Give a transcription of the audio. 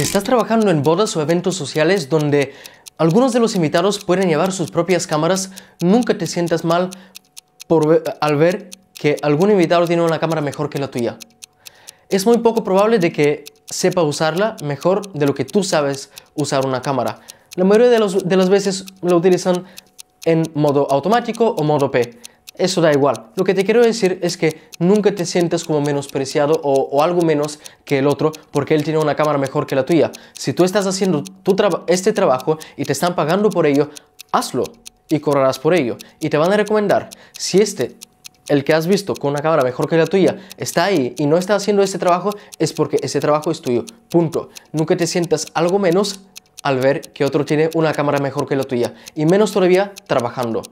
Si estás trabajando en bodas o eventos sociales donde algunos de los invitados pueden llevar sus propias cámaras, nunca te sientas mal al ver que algún invitado tiene una cámara mejor que la tuya. Es muy poco probable de que sepa usarla mejor de lo que tú sabes usar una cámara. La mayoría de, los, de las veces lo utilizan en modo automático o modo P eso da igual. Lo que te quiero decir es que nunca te sientas como menospreciado o, o, algo menos que el otro porque él tiene una cámara mejor que la tuya. Si tú estás haciendo tu este trabajo y te están pagando por ello, hazlo y correrás por ello. Y te van a recomendar, si este, el que has visto con una cámara mejor que la tuya, está ahí y no está haciendo este trabajo, es porque ese trabajo es tuyo. Punto. Nunca te sientas algo menos al ver que otro tiene una cámara mejor que la tuya y menos todavía trabajando.